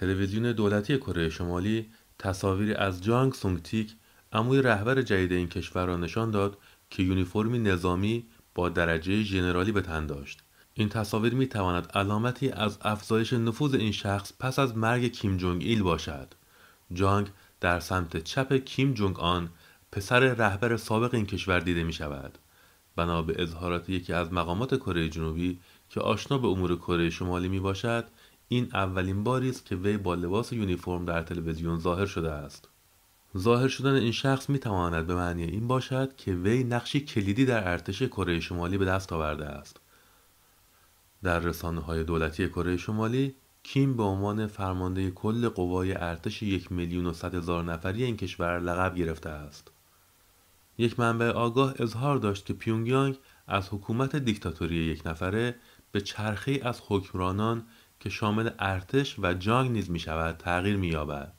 تلویزیون دولتی کره شمالی تصاویری از جانگ سونگ تیک عموی رهبر جدید این کشور را نشان داد که یونیفرمی نظامی با درجه ژنرالی به تن داشت این تصاویر می تواند علامتی از افزایش نفوذ این شخص پس از مرگ کیم جونگ ایل باشد جانگ در سمت چپ کیم جونگ آن پسر رهبر سابق این کشور دیده می شود بنا به اظهارات یکی از مقامات کره جنوبی که آشنا به امور کره شمالی می باشد این اولین باری است که وی با لباس یونیفرم در تلویزیون ظاهر شده است ظاهر شدن این شخص می تواند به معنی این باشد که وی نقشی کلیدی در ارتش کره شمالی به دست آورده است در رسانه های دولتی کره شمالی کیم به عنوان فرمانده کل قوای ارتش یک میلیون و صد هزار نفری این کشور لقب گرفته است یک منبع آگاه اظهار داشت که پیونگیانگ از حکومت دیکتاتوری یک نفره به چرخی از حکمرانان که شامل ارتش و جانگ نیز می شود تغییر می یابد.